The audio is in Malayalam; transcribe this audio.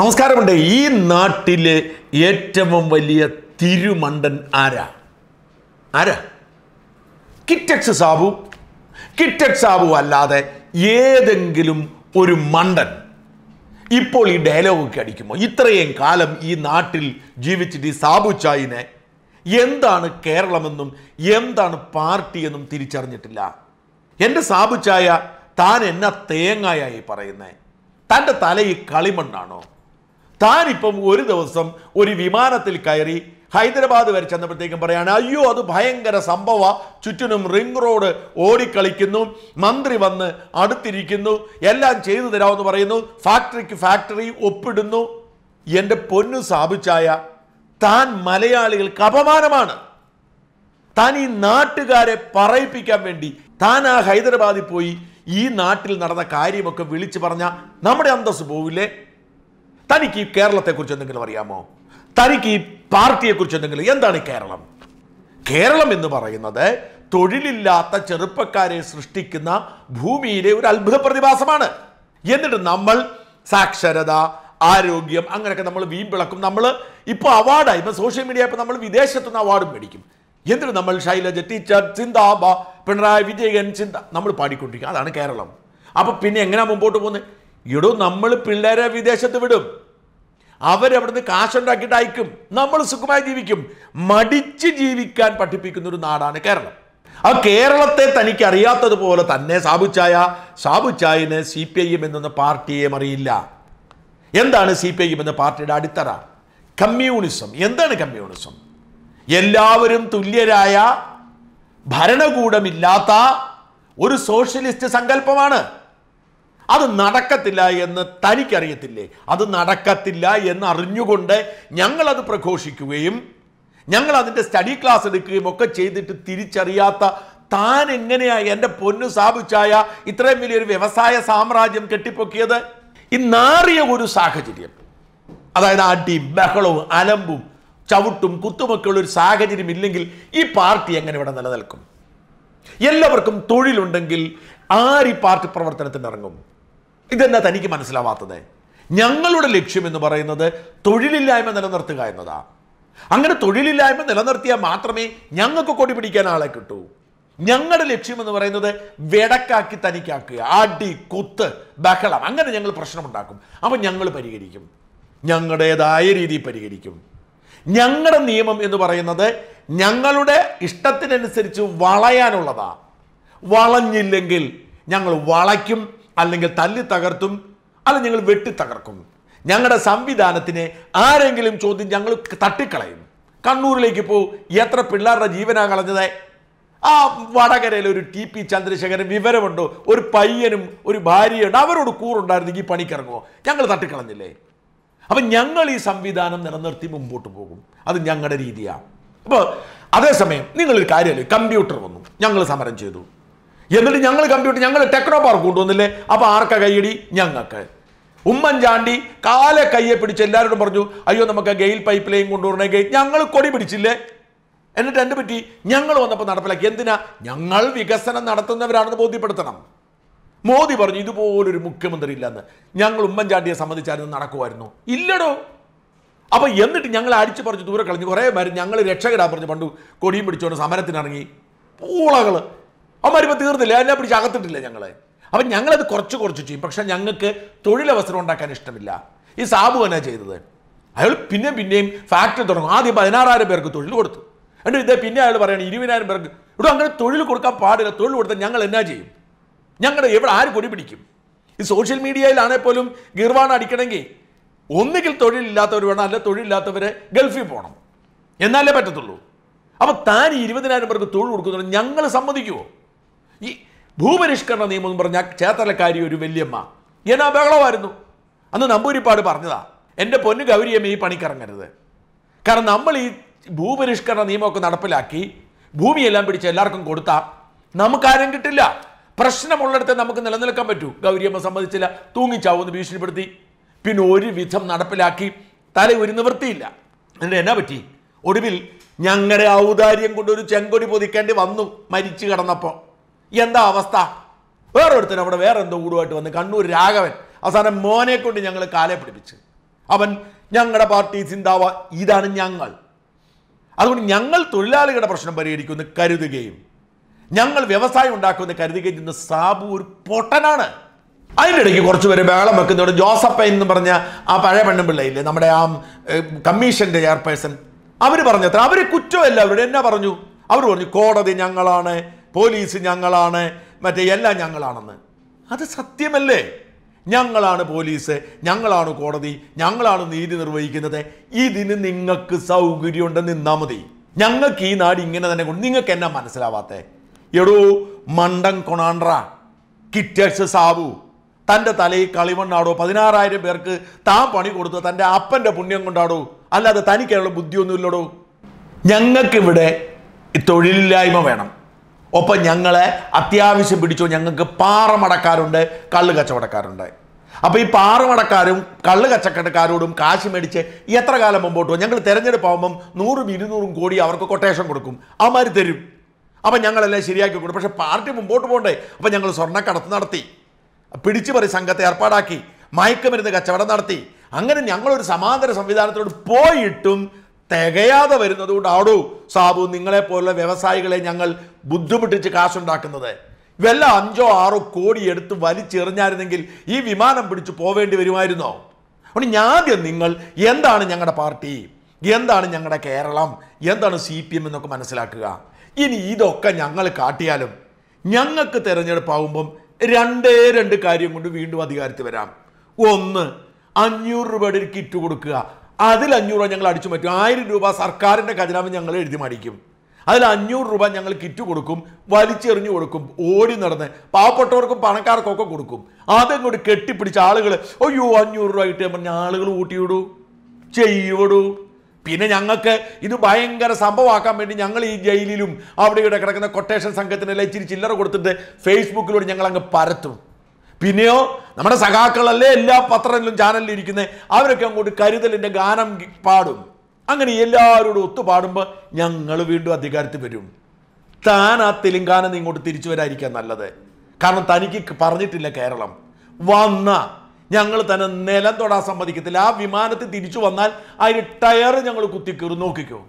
നമസ്കാരമുണ്ട് ഈ നാട്ടിലെ ഏറ്റവും വലിയ തിരുമണ്ടൻ ആരാ ആരാ കിറ്റക്സ് സാബു കിറ്റക്സ് സാബു അല്ലാതെ ഏതെങ്കിലും ഒരു മണ്ടൻ ഇപ്പോൾ ഈ ഡയലോഗൊക്കെ അടിക്കുമോ ഇത്രയും കാലം ഈ നാട്ടിൽ ജീവിച്ചിട്ട് ഈ സാബു ചായിനെ എന്താണ് കേരളമെന്നും എന്താണ് പാർട്ടി എന്നും തിരിച്ചറിഞ്ഞിട്ടില്ല എൻ്റെ സാബു ചായ താൻ എന്ന തേങ്ങായായി പറയുന്നത് തൻ്റെ തല ഈ കളിമണ്ണാണോ താനിപ്പം ഒരു ദിവസം ഒരു വിമാനത്തിൽ കയറി ഹൈദരാബാദ് വരെ ചെന്നപ്പോഴത്തേക്കും പറയാണ് അയ്യോ അത് ഭയങ്കര സംഭവ ചുറ്റിനും റിംഗ് റോഡ് ഓടിക്കളിക്കുന്നു മന്ത്രി വന്ന് അടുത്തിരിക്കുന്നു എല്ലാം ചെയ്തു തരാമെന്ന് പറയുന്നു ഫാക്ടറിക്ക് ഫാക്ടറി ഒപ്പിടുന്നു എൻ്റെ പൊന്നു സ്ഥാപിച്ചായ താൻ മലയാളികൾക്ക് അപമാനമാണ് താൻ ഈ നാട്ടുകാരെ പറയിപ്പിക്കാൻ വേണ്ടി താൻ ആ ഹൈദരാബാദിൽ പോയി ഈ നാട്ടിൽ നടന്ന കാര്യമൊക്കെ വിളിച്ചു പറഞ്ഞ നമ്മുടെ അന്തസ് പോവില്ലേ തനിക്ക് ഈ കേരളത്തെക്കുറിച്ച് എന്തെങ്കിലും അറിയാമോ തനിക്ക് ഈ പാർട്ടിയെക്കുറിച്ച് എന്തെങ്കിലും എന്താണ് കേരളം കേരളം എന്ന് പറയുന്നത് തൊഴിലില്ലാത്ത ചെറുപ്പക്കാരെ സൃഷ്ടിക്കുന്ന ഭൂമിയിലെ ഒരു അത്ഭുത പ്രതിഭാസമാണ് എന്നിട്ട് നമ്മൾ സാക്ഷരത ആരോഗ്യം അങ്ങനെയൊക്കെ നമ്മൾ വീമ്പിളക്കും നമ്മൾ ഇപ്പോൾ അവാർഡായി ഇപ്പം സോഷ്യൽ മീഡിയ ഇപ്പം നമ്മൾ നിന്ന് അവാർഡും മേടിക്കും എന്നിട്ട് നമ്മൾ ശൈലജ ടീച്ചർ ചിന്താബ പിണറായി വിജയൻ ചിന്ത നമ്മൾ പാടിക്കൊണ്ടിരിക്കുക അതാണ് കേരളം അപ്പോൾ പിന്നെ എങ്ങനെയാണ് മുമ്പോട്ട് പോകുന്നത് ഇടും നമ്മൾ പിള്ളേരെ വിദേശത്ത് വിടും അവരവിടുന്ന് കാശുണ്ടാക്കിയിട്ട് അയക്കും നമ്മൾ സുഖമായി ജീവിക്കും മടിച്ച് ജീവിക്കാൻ പഠിപ്പിക്കുന്ന ഒരു നാടാണ് കേരളം ആ കേരളത്തെ തനിക്ക് അറിയാത്തതുപോലെ തന്നെ സാബുച്ചായ സാബുച്ചായന് സി പി ഐ എം എന്ന പാർട്ടിയെ അറിയില്ല എന്താണ് സി പി ഐ എം എന്ന പാർട്ടിയുടെ അടിത്തറ കമ്മ്യൂണിസം എന്താണ് കമ്മ്യൂണിസം എല്ലാവരും തുല്യരായ ഭരണകൂടമില്ലാത്ത ഒരു സോഷ്യലിസ്റ്റ് സങ്കല്പമാണ് അത് നടക്കത്തില്ല എന്ന് തനിക്കറിയത്തില്ലേ അത് നടക്കത്തില്ല എന്ന് അറിഞ്ഞുകൊണ്ട് ഞങ്ങളത് പ്രഘോഷിക്കുകയും ഞങ്ങൾ അതിൻ്റെ സ്റ്റഡി ക്ലാസ് എടുക്കുകയും ഒക്കെ ചെയ്തിട്ട് തിരിച്ചറിയാത്ത താൻ എങ്ങനെയാ എൻ്റെ പൊന്നു സാബുച്ചായ ഇത്രയും വലിയൊരു വ്യവസായ സാമ്രാജ്യം കെട്ടിപ്പൊക്കിയത് ഇന്നാറിയ ഒരു സാഹചര്യം അതായത് അടിയും ബഹളവും അലമ്പും ചവിട്ടും കുത്തുമൊക്കെയുള്ള ഒരു സാഹചര്യം ഇല്ലെങ്കിൽ ഈ പാർട്ടി എങ്ങനെ ഇവിടെ നിലനിൽക്കും എല്ലാവർക്കും തൊഴിലുണ്ടെങ്കിൽ ആര് ഈ പാർട്ടി പ്രവർത്തനത്തിന് ഇറങ്ങും ഇതെന്താ തനിക്ക് മനസ്സിലാവാത്തത് ഞങ്ങളുടെ ലക്ഷ്യം എന്ന് പറയുന്നത് തൊഴിലില്ലായ്മ നിലനിർത്തുക എന്നതാ അങ്ങനെ തൊഴിലില്ലായ്മ നിലനിർത്തിയാൽ മാത്രമേ ഞങ്ങൾക്ക് കൊടി പിടിക്കാൻ ആളെ കിട്ടൂ ഞങ്ങളുടെ ലക്ഷ്യം എന്ന് പറയുന്നത് വെടക്കാക്കി തനിക്കാക്കുക അടി കുത്ത് ബഹളം അങ്ങനെ ഞങ്ങൾ പ്രശ്നമുണ്ടാക്കും അപ്പം ഞങ്ങൾ പരിഹരിക്കും ഞങ്ങളുടേതായ രീതിയിൽ പരിഹരിക്കും ഞങ്ങളുടെ നിയമം എന്ന് പറയുന്നത് ഞങ്ങളുടെ ഇഷ്ടത്തിനനുസരിച്ച് വളയാനുള്ളതാ വളഞ്ഞില്ലെങ്കിൽ ഞങ്ങൾ വളയ്ക്കും അല്ലെങ്കിൽ തല്ലി തകർത്തും അല്ല ഞങ്ങൾ വെട്ടി തകർക്കും ഞങ്ങളുടെ സംവിധാനത്തിനെ ആരെങ്കിലും ചോദ്യം ഞങ്ങൾ തട്ടിക്കളയും കണ്ണൂരിലേക്ക് പോ എത്ര പിള്ളേരുടെ ജീവനാണ് കളഞ്ഞത് ആ വടകരയിലെ ഒരു ടി പി ചന്ദ്രശേഖരൻ വിവരമുണ്ടോ ഒരു പയ്യനും ഒരു ഭാര്യയുണ്ട് അവരോട് കൂറുണ്ടായിരുന്നെങ്കിൽ പണിക്കിറങ്ങുമോ ഞങ്ങൾ തട്ടിക്കളഞ്ഞില്ലേ അപ്പം ഞങ്ങൾ ഈ സംവിധാനം നിലനിർത്തി മുമ്പോട്ട് പോകും അത് ഞങ്ങളുടെ രീതിയാണ് അപ്പോൾ അതേസമയം നിങ്ങളൊരു കാര്യമല്ലേ കമ്പ്യൂട്ടർ വന്നു ഞങ്ങൾ സമരം ചെയ്തു എന്നിട്ട് ഞങ്ങൾ കമ്പ്യൂട്ടർ ഞങ്ങൾ ടെക്നോ പാർക്ക് കൊണ്ടുവന്നില്ലേ അപ്പോൾ ആർക്ക കൈയടി ഞങ്ങൾക്ക് ഉമ്മൻചാണ്ടി കാലെ കയ്യെ പിടിച്ച് എല്ലാവരോടും പറഞ്ഞു അയ്യോ നമുക്ക് ഗെയിൽ പൈപ്പ് ലൈൻ കൊണ്ടുവരണേ ഗെയിൽ ഞങ്ങൾ കൊടി പിടിച്ചില്ലേ എന്നിട്ട് എന്ത് പറ്റി ഞങ്ങൾ വന്നപ്പോൾ നടപ്പിലാക്കി എന്തിനാ ഞങ്ങൾ വികസനം നടത്തുന്നവരാണെന്ന് ബോധ്യപ്പെടുത്തണം മോദി പറഞ്ഞു ഇതുപോലൊരു മുഖ്യമന്ത്രി ഇല്ലെന്ന് ഞങ്ങൾ ഉമ്മൻചാണ്ടിയെ സംബന്ധിച്ചായിരുന്നു നടക്കുമായിരുന്നു ഇല്ലടോ അപ്പോൾ എന്നിട്ട് ഞങ്ങൾ അടിച്ചു പറഞ്ഞു ദൂരെ കളഞ്ഞു കുറേ പേര് ഞങ്ങൾ രക്ഷകരാ പറഞ്ഞു പണ്ട് കൊടിയും പിടിച്ചുകൊണ്ട് സമരത്തിനിറങ്ങി പൂളകൾ അവന്മാരിപ്പോൾ തീർന്നില്ല അതിനെ പിടിച്ച് അകത്തിട്ടില്ല ഞങ്ങളെ അപ്പം ഞങ്ങളത് കുറച്ച് കുറച്ച് ചെയ്യും പക്ഷെ ഞങ്ങൾക്ക് തൊഴിലവസരം ഉണ്ടാക്കാൻ ഇഷ്ടമില്ല ഈ സാബു എന്നാ ചെയ്തത് അയാൾ പിന്നെ പിന്നെയും ഫാക്ടറി തുടങ്ങും ആദ്യം പതിനാറായിരം പേർക്ക് തൊഴിൽ കൊടുത്തു എന്നിട്ട് ഇതേ പിന്നെ അയാൾ പറയണം ഇരുപതിനായിരം പേർക്ക് ഇവിടെ അങ്ങനെ തൊഴിൽ കൊടുക്കാൻ പാടില്ല തൊഴിൽ കൊടുത്താൽ ഞങ്ങൾ എന്നാ ചെയ്യും ഞങ്ങളുടെ എവിടെ ആര് കൊടി പിടിക്കും ഈ സോഷ്യൽ മീഡിയയിലാണെ പോലും ഗീർവാണ് അടിക്കണമെങ്കിൽ ഒന്നുകിൽ തൊഴിലില്ലാത്തവർ വേണം അല്ല തൊഴിലില്ലാത്തവരെ ഗൾഫിൽ പോകണം എന്നാലേ പറ്റത്തുള്ളൂ അപ്പോൾ താൻ ഇരുപതിനായിരം പേർക്ക് തൊഴിൽ കൊടുക്കുന്നുണ്ട് ഞങ്ങൾ സമ്മതിക്കുമോ ഈ ഭൂപരിഷ്കരണ നിയമം എന്ന് പറഞ്ഞാൽ ചേത്തലക്കാരി ഒരു വലിയമ്മ എന്നാ ബഹളമായിരുന്നു അന്ന് നമ്പൂരിപ്പാട് പറഞ്ഞതാ എൻ്റെ പൊന്നു ഗൗരിയമ്മ ഈ പണിക്കിറങ്ങരുത് കാരണം നമ്മൾ ഈ ഭൂപരിഷ്കരണ നിയമമൊക്കെ നടപ്പിലാക്കി ഭൂമിയെല്ലാം പിടിച്ച് എല്ലാവർക്കും കൊടുത്താൽ നമുക്കാരും കിട്ടില്ല പ്രശ്നമുള്ളിടത്ത് നമുക്ക് നിലനിൽക്കാൻ പറ്റൂ ഗൗരിയമ്മ സംബന്ധിച്ചില്ല തൂങ്ങിച്ചാവുമെന്ന് ഭീഷണിപ്പെടുത്തി പിന്നെ ഒരു വിധം നടപ്പിലാക്കി തല ഒരു നിവൃത്തിയില്ല എന്നിട്ട് എന്നാ പറ്റി ഒടുവിൽ ഞങ്ങളുടെ ഔദാര്യം കൊണ്ടൊരു ചെങ്കൊടി പൊതിക്കേണ്ടി വന്നു മരിച്ചു കിടന്നപ്പോൾ എന്താ അവസ്ഥ വേറൊരുത്തൻ അവിടെ വേറെ എന്തോ കൂടുമായിട്ട് വന്ന് കണ്ണൂർ രാഘവൻ അവസാനം മോനെ കൊണ്ട് ഞങ്ങൾ കാലെ പിടിപ്പിച്ച് അവൻ ഞങ്ങളുടെ പാർട്ടി ചിന്താവ ഇതാണ് ഞങ്ങൾ അതുകൊണ്ട് ഞങ്ങൾ തൊഴിലാളികളുടെ പ്രശ്നം പരിഹരിക്കുമെന്ന് കരുതുകയും ഞങ്ങൾ വ്യവസായം ഉണ്ടാക്കുമെന്ന് കരുതുകയും ചെയ്യുന്ന സാബു ഒരു പൊട്ടനാണ് ഇടയ്ക്ക് കുറച്ച് പേര് ബഹളം വെക്കുന്നതോട് ജോസഫ് എന്ന് പറഞ്ഞ ആ പഴയ പെണ്ണുപിള്ളയില്ലേ നമ്മുടെ ആ കമ്മീഷൻ്റെ ചെയർപേഴ്സൺ അവർ പറഞ്ഞത്ര അവർ കുറ്റമല്ല അവരോട് എന്നാ പറഞ്ഞു അവർ പറഞ്ഞു കോടതി ഞങ്ങളാണ് പോലീസ് ഞങ്ങളാണ് മറ്റേ എല്ലാം ഞങ്ങളാണെന്ന് അത് സത്യമല്ലേ ഞങ്ങളാണ് പോലീസ് ഞങ്ങളാണ് കോടതി ഞങ്ങളാണ് നീതി നിർവഹിക്കുന്നത് ഇതിന് നിങ്ങൾക്ക് സൗകര്യമുണ്ടെന്ന് നിന്നാൽ മതി ഞങ്ങൾക്ക് ഈ നാട് ഇങ്ങനെ തന്നെ കൊണ്ട് നിങ്ങൾക്ക് എന്നാ മനസ്സിലാവാത്തേ എടോ മണ്ടൻ കൊണാൻഡ്ര കിറ്റേഴ്സ് സാബു തൻ്റെ തലയിൽ കളിമണ്ണാടോ പതിനാറായിരം പേർക്ക് താൻ പണി കൊടുത്തു തൻ്റെ അപ്പൻ്റെ പുണ്യം കൊണ്ടാടോ അല്ലാതെ തനിക്കുള്ള ബുദ്ധിയൊന്നുമില്ലടോ ഞങ്ങൾക്കിവിടെ തൊഴിലില്ലായ്മ വേണം ഒപ്പം ഞങ്ങളെ അത്യാവശ്യം പിടിച്ചു ഞങ്ങൾക്ക് പാറമടക്കാരുണ്ട് കള്ള് കച്ചവടക്കാരുണ്ട് അപ്പോൾ ഈ പാറമടക്കാരും കള്ള് കച്ചക്കടക്കാരോടും കാശ് മേടിച്ച് എത്ര കാലം മുമ്പോട്ട് ഞങ്ങൾ തിരഞ്ഞെടുപ്പാകുമ്പം നൂറും ഇരുന്നൂറും കോടി അവർക്ക് കൊട്ടേഷൻ കൊടുക്കും അവന്മാർ തരും അപ്പം ഞങ്ങളെല്ലാം ശരിയാക്കി കൊടുക്കും പക്ഷേ പാർട്ടി മുമ്പോട്ട് പോകണ്ടേ അപ്പം ഞങ്ങൾ സ്വർണ്ണക്കടത്ത് നടത്തി പിടിച്ചുപറി സംഘത്തെ ഏർപ്പാടാക്കി മയക്കുമരുന്ന് കച്ചവടം നടത്തി അങ്ങനെ ഞങ്ങളൊരു സമാന്തര സംവിധാനത്തോട് പോയിട്ടും തികയാതെ വരുന്നത് കൊണ്ടാടൂ സാബു നിങ്ങളെപ്പോലുള്ള വ്യവസായികളെ ഞങ്ങൾ ബുദ്ധിമുട്ടിച്ച് കാശുണ്ടാക്കുന്നത് ഇവെല്ലാം അഞ്ചോ ആറോ കോടി എടുത്ത് വലിച്ചെറിഞ്ഞായിരുന്നെങ്കിൽ ഈ വിമാനം പിടിച്ച് പോവേണ്ടി വരുമായിരുന്നോ അതുകൊണ്ട് ഞാദ്യം നിങ്ങൾ എന്താണ് ഞങ്ങളുടെ പാർട്ടി എന്താണ് ഞങ്ങളുടെ കേരളം എന്താണ് സി പി എം എന്നൊക്കെ മനസ്സിലാക്കുക ഇനി ഇതൊക്കെ ഞങ്ങൾ കാട്ടിയാലും ഞങ്ങൾക്ക് തിരഞ്ഞെടുപ്പാകുമ്പം രണ്ടേ രണ്ട് കാര്യം കൊണ്ട് വീണ്ടും അധികാരത്തിൽ വരാം ഒന്ന് അഞ്ഞൂറ് രൂപയുടെ ഒരു കിറ്റ് കൊടുക്കുക അതിൽ അഞ്ഞൂറ് രൂപ ഞങ്ങൾ അടിച്ചു പറ്റും ആയിരം രൂപ സർക്കാരിൻ്റെ ഖജനാവ് ഞങ്ങൾ എഴുതി മടിക്കും അതിൽ അഞ്ഞൂറ് രൂപ ഞങ്ങൾ കിറ്റ് കൊടുക്കും വലിച്ചെറിഞ്ഞു കൊടുക്കും ഓടി നടന്ന് പാവപ്പെട്ടവർക്കും പണക്കാർക്കൊക്കെ കൊടുക്കും കൂടി കെട്ടിപ്പിടിച്ച ആളുകൾ അയ്യോ അഞ്ഞൂറ് രൂപ കിട്ടിയ പറഞ്ഞ ആളുകൾ കൂട്ടിയിടൂ ചെയ്യൂ പിന്നെ ഞങ്ങൾക്ക് ഇത് ഭയങ്കര സംഭവമാക്കാൻ വേണ്ടി ഞങ്ങൾ ഈ ജയിലിലും അവിടെ ഇവിടെ കിടക്കുന്ന കൊട്ടേഷൻ സംഘത്തിനെല്ലാം ഇച്ചിരി ചില്ലറ കൊടുത്തിട്ട് ഫേസ്ബുക്കിലൂടെ ഞങ്ങൾ അങ്ങ് പരത്തും പിന്നെയോ നമ്മുടെ സഖാക്കളല്ലേ എല്ലാ പത്രത്തിലും ചാനലിലും ഇരിക്കുന്നത് അവരൊക്കെ അങ്ങോട്ട് കരുതലിൻ്റെ ഗാനം പാടും അങ്ങനെ എല്ലാവരോടും ഒത്തു പാടുമ്പോൾ ഞങ്ങൾ വീണ്ടും അധികാരത്തിൽ വരും താൻ ആ തെലുങ്കാന ഇങ്ങോട്ട് തിരിച്ചു വരാതിരിക്കാൻ നല്ലത് കാരണം തനിക്ക് പറഞ്ഞിട്ടില്ല കേരളം വന്ന ഞങ്ങൾ തന്നെ നിലം തൊടാൻ സമ്മതിക്കത്തില്ല ആ വിമാനത്തിൽ തിരിച്ചു വന്നാൽ അതിന് ടയർ ഞങ്ങൾ കുത്തിക്കീറും നോക്കിക്കോ